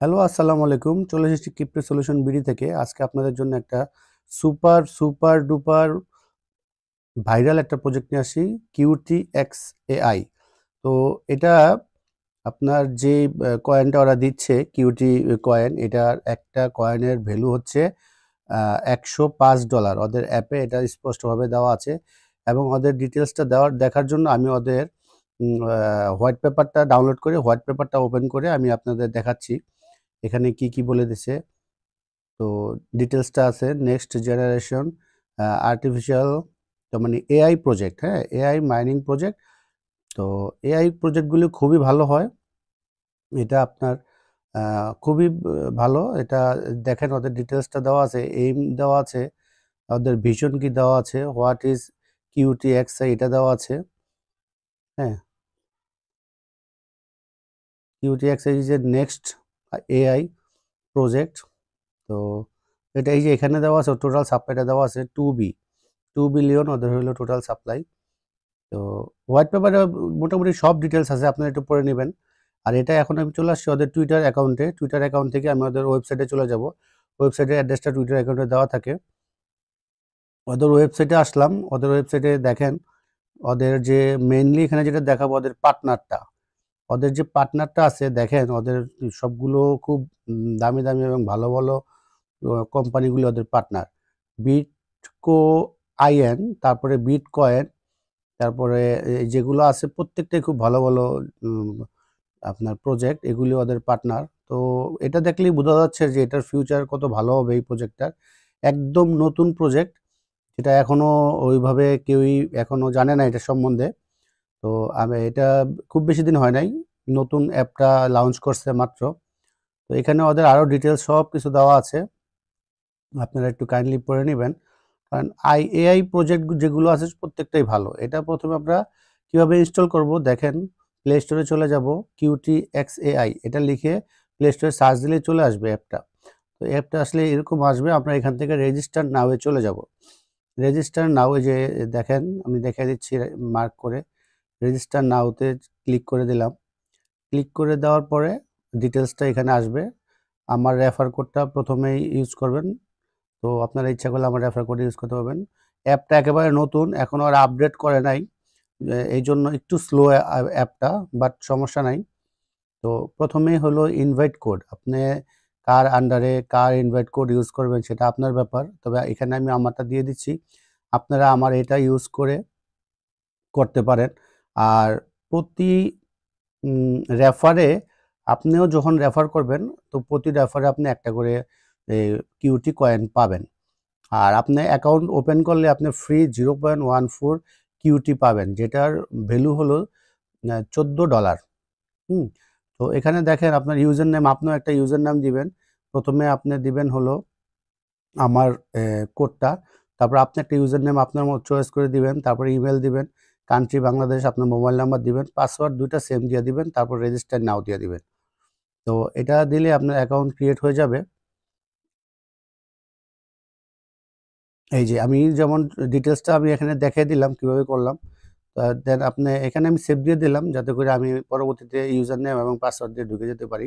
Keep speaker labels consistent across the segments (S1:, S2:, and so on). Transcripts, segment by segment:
S1: hello আসসালামু আলাইকুম চলে এসেছি কিপ্টে সলিউশন বিডি থেকে আজকে আপনাদের জন্য একটা সুপার সুপার ডুপার ভাইরাল একটা প্রজেক্ট নিয়ে আসি কিউটি এক্স এআই তো এটা আপনার যে কয়েনটা ওরা দিচ্ছে কিউটি কয়েন এটার একটা কয়েনের ভ্যালু হচ্ছে একশো পাঁচ ডলার ওদের অ্যাপে এটা স্পষ্টভাবে দেওয়া আছে এবং ওদের ডিটেলসটা দেওয়ার দেখার জন্য আমি ওদের হোয়াইট পেপারটা ডাউনলোড করে হোয়াইট পেপারটা ওপেন করে আমি আপনাদের দেখাচ্ছি এখানে কি কি বলে দিছে তো ডিটেলসটা আছে নেক্সট জেনারেশন আর্টিফিশিয়াল তো মানে এআই প্রজেক্ট হ্যাঁ এআই মাইনিং প্রজেক্ট তো এআই প্রজেক্টগুলি খুবই ভালো হয় এটা আপনার খুবই ভালো এটা দেখেন ওদের ডিটেলসটা দেওয়া আছে এইম দেওয়া আছে ওদের ভিশন কি দেওয়া আছে হোয়াট ইজ কিউটি এক্সআই এটা দেওয়া আছে হ্যাঁ QT XI is a next AI project তো এটা এই যে এখানে দেওয়া আছে টোটাল সাপ্লাইটা দেওয়া আছে টু বি টু বিলিয়ন ওদের হইল টোটাল সাপ্লাই তো হোয়াইট পেপারে মোটামুটি সব ডিটেলস আছে আপনারা একটু পড়ে নেবেন আর এটা এখন আমি চলে আসছি ওদের টুইটার অ্যাকাউন্টে টুইটার অ্যাকাউন্ট থেকে আমি ওদের ওয়েবসাইটে চলে যাব ওয়েবসাইটের অ্যাড্রেসটা টুইটার অ্যাকাউন্টে দেওয়া থাকে ওদের ওয়েবসাইটে আসলাম ওদের ওয়েবসাইটে দেখেন ওদের যে মেনলি এখানে যেটা দেখাবো ওদের পার্টনারটা ওদের যে পার্টনারটা আছে দেখেন ওদের সবগুলো খুব দামি দামি এবং ভালো ভালো কোম্পানিগুলো ওদের পার্টনার বিটকো আইএন তারপরে বিট কয়েন তারপরে যেগুলো আছে প্রত্যেকটাই খুব ভালো ভালো আপনার প্রজেক্ট এগুলি ওদের পার্টনার তো এটা দেখলেই বোঝা যাচ্ছে যে এটার ফিউচার কত ভালো হবে এই প্রজেক্টটার একদম নতুন প্রজেক্ট যেটা এখনও ওইভাবে কেউই এখনও জানে না এটা সম্বন্ধে তো আমি এটা খুব বেশি দিন হয় নাই নতুন অ্যাপটা লঞ্চ করছে মাত্র তো এখানে ওদের আরও ডিটেলস সব কিছু দেওয়া আছে আপনারা একটু কাইন্ডলি পড়ে নেবেন কারণ আই এআই প্রজেক্ট যেগুলো আছে প্রত্যেকটাই ভালো এটা প্রথমে আমরা কিভাবে ইনস্টল করব দেখেন প্লে স্টোরে চলে যাব কিউটি এক্স এআই এটা লিখে প্লে স্টোরে সার্চ দিলে চলে আসবে অ্যাপটা তো অ্যাপটা আসলে এরকম আসবে আমরা এখান থেকে রেজিস্টার নাওয়ে চলে যাব রেজিস্টার নাওয়ে যে দেখেন আমি দেখা দিচ্ছি মার্ক করে রেজিস্টার নাওতে ক্লিক করে দিলাম ক্লিক করে দেওয়ার পরে ডিটেলসটা এখানে আসবে আমার রেফার কোডটা প্রথমেই ইউজ করবেন তো আপনারা ইচ্ছা করলে আমার রেফার কোড ইউজ করতে পারবেন অ্যাপটা একেবারে নতুন এখনও আর আপডেট করে নাই এই জন্য একটু স্লো অ্যাপটা বাট সমস্যা নাই তো প্রথমেই হলো ইনভাইট কোড আপনি কার আন্ডারে কার ইনভাইট কোড ইউজ করবেন সেটা আপনার ব্যাপার তবে এখানে আমি আমারটা দিয়ে দিচ্ছি আপনারা আমার এটা ইউজ করে করতে পারেন আর প্রতি রেফারে আপনিও যখন রেফার করবেন তো প্রতি রেফারে আপনি একটা করে কিউটি কয়েন পাবেন আর আপনি অ্যাকাউন্ট ওপেন করলে আপনি free zero point one four QT পাবেন যেটার ভ্যালু হলো চোদ্দো ডলার হুম তো এখানে দেখেন আপনার ইউজার নেম আপনিও একটা ইউজার নাম দিবেন প্রথমে আপনি দিবেন হলো আমার কোডটা তারপর আপনি একটা ইউজার নেম আপনার চয়েস করে দিবেন তারপর ইমেল দিবেন কান্ট্রি বাংলাদেশ আপনার মোবাইল নাম্বার দিবেন পাসওয়ার্ড দুইটা সেম দিয়ে দিবেন তারপর রেজিস্টার নাও দিয়ে দিবেন তো এটা দিলে আপনার অ্যাকাউন্ট ক্রিয়েট হয়ে যাবে এই যে আমি যেমন ডিটেলসটা আমি এখানে দেখিয়ে দিলাম কিভাবে করলাম দেন আপনি এখানে আমি সেভ দিয়ে দিলাম যাতে করে আমি পরবর্তীতে ইউজার নেম এবং পাসওয়ার্ড দিয়ে ঢুকে যেতে পারি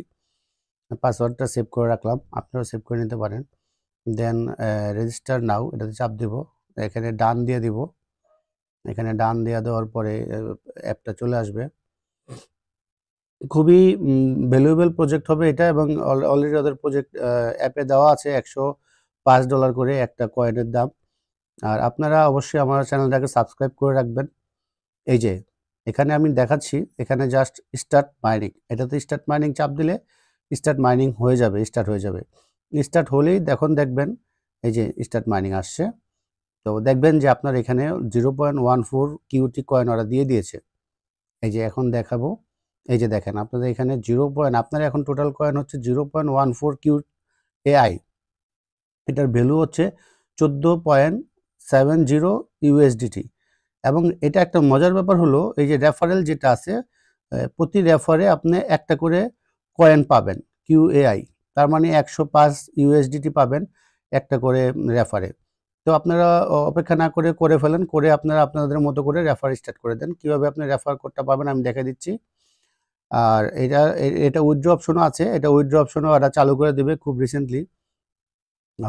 S1: পাসওয়ার্ডটা সেভ করে রাখলাম আপনারা সেভ করে নিতে পারেন দেন রেজিস্টার নাও এটাতে চাপ দিব এখানে ডান দিয়ে দিব এখানে ডান দেওয়া দেওয়ার পরে অ্যাপটা চলে আসবে খুবই ভ্যালুয়েবল প্রজেক্ট হবে এটা এবং অলরেডি ওদের প্রজেক্ট অ্যাপে দেওয়া আছে একশো পাঁচ ডলার করে একটা কয়েনের দাম আর আপনারা অবশ্যই আমার চ্যানেলটাকে সাবস্ক্রাইব করে রাখবেন এই যে এখানে আমি দেখাচ্ছি এখানে জাস্ট স্টার্ট মাইনিং এটাতে স্টার্ট মাইনিং চাপ দিলে স্টার্ট মাইনিং হয়ে যাবে স্টার্ট হয়ে যাবে স্টার্ট হলেই দেখুন দেখবেন এই যে স্টার্ট মাইনিং আসছে তো দেখবেন যে আপনার এখানে zero point one four QT coin ওরা দিয়ে দিয়েছে এই যে এখন দেখাবো এই যে দেখেন আপনাদের এখানে জিরো পয়েন্ট আপনার এখন টোটাল কয়েন হচ্ছে zero point one four Q AI এটার ভ্যালু হচ্ছে চোদ্দো পয়েন্ট সেভেন জিরো ইউএসডিটি এবং এটা একটা মজার ব্যাপার হলো এই যে রেফারেল যেটা আছে প্রতি রেফারে আপনি একটা করে কয়েন পাবেন কিউ এআই তার মানে একশো পাঁচ ইউএসডিটি পাবেন একটা করে রেফারে তো আপনারা অপেক্ষা না করে করে ফেলেন করে আপনারা আপনাদের মতো করে রেফার স্টার্ট করে দেন কিভাবে আপনি রেফার কোডটা পাবেন আমি দেখে দিচ্ছি আর এটা এটা উইথড্র অপশনও আছে এটা উইথড্র অপশনও এটা চালু করে দেবে খুব রিসেন্টলি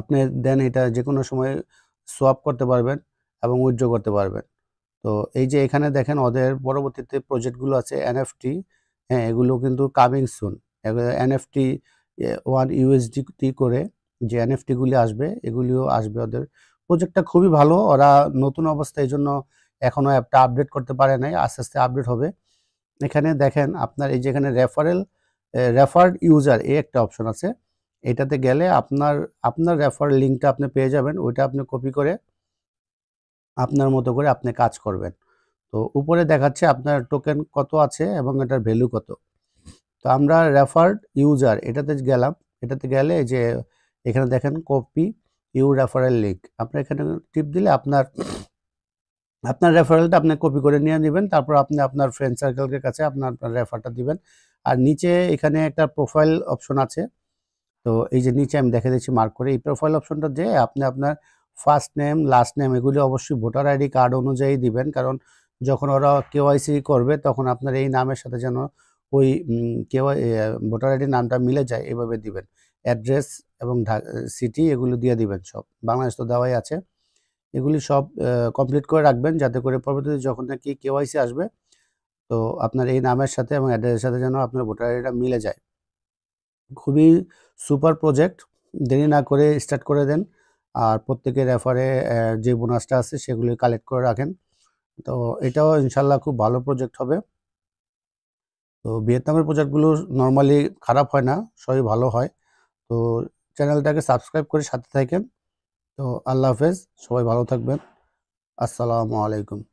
S1: আপনি দেন এটা যে কোনো সময় সোয়াপ করতে পারবেন এবং উইথড্র করতে পারবেন তো এই যে এখানে দেখেন ওদের পরবর্তীতে প্রজেক্টগুলো আছে এনএফটি হ্যাঁ এগুলো কিন্তু coming soon NFT one USD করে যে এনএফটিগুলি আসবে এগুলিও আসবে ওদের প্রজেক্টটা খুবই ভালো ওরা নতুন অবস্থা এই জন্য এখনও অ্যাপটা আপডেট করতে পারে নাই আস্তে আস্তে আপডেট হবে এখানে দেখেন আপনার এই যেখানে রেফারেল রেফার্ড ইউজার এই একটা অপশন আছে এটাতে গেলে আপনার আপনার রেফার লিঙ্কটা আপনি পেয়ে যাবেন ওইটা আপনি কপি করে আপনার মতো করে আপনি কাজ করবেন তো উপরে দেখাচ্ছে আপনার টোকেন কত আছে এবং এটার ভ্যালু কত তো আমরা রেফার্ড ইউজার এটাতে গেলাম এটাতে গেলে যে এখানে দেখেন কপি ইউ রেফারেল লিঙ্ক আপনি এখানে টিপ দিলে আপনার আপনার রেফারেলটা আপনি কপি করে নিয়ে নেবেন তারপর আপনি আপনার ফ্রেন্ড সার্কেলের কাছে আপনার রেফারটা দিবেন আর নিচে এখানে একটা প্রোফাইল অপশন আছে তো এই যে নিচে আমি দেখে দিচ্ছি মার্ক করে এই প্রোফাইল অপশনটা যে আপনি আপনার ফার্স্ট নেম লাস্ট নেম এগুলি অবশ্যই ভোটার আইডি কার্ড অনুযায়ী দিবেন কারণ যখন ওরা কেওয়াইসি করবে তখন আপনার এই নামের সাথে যেন ওই কেওয়াই ভোটার আইডি নামটা মিলে যায় এভাবে দিবেন অ্যাড্রেস এবং সিটি এগুলো দিয়ে দিবেন সব বাংলাদেশ তো দেওয়াই আছে এগুলি সব কমপ্লিট করে রাখবেন যাতে করে পরবর্তীতে যখন নাকি কেওয়াইসি আসবে তো আপনার এই নামের সাথে এবং অ্যাড্রেসের সাথে যেন আপনার ভোটার আইডিটা মিলে যায় খুবই সুপার প্রজেক্ট দেরি না করে স্টার্ট করে দেন আর প্রত্যেকের রেফারে যে বোনাসটা আছে সেগুলি কালেক্ট করে রাখেন তো এটাও ইনশাল্লাহ খুব ভালো প্রজেক্ট হবে তো ভিয়েতনামের প্রজেক্টগুলো নর্মালি খারাপ হয় না সবই ভালো হয় তো চ্যানেলটাকে সাবস্ক্রাইব করে সাথে থাকেন তো আল্লাহ হাফেজ সবাই ভালো থাকবেন আসসালামু আলাইকুম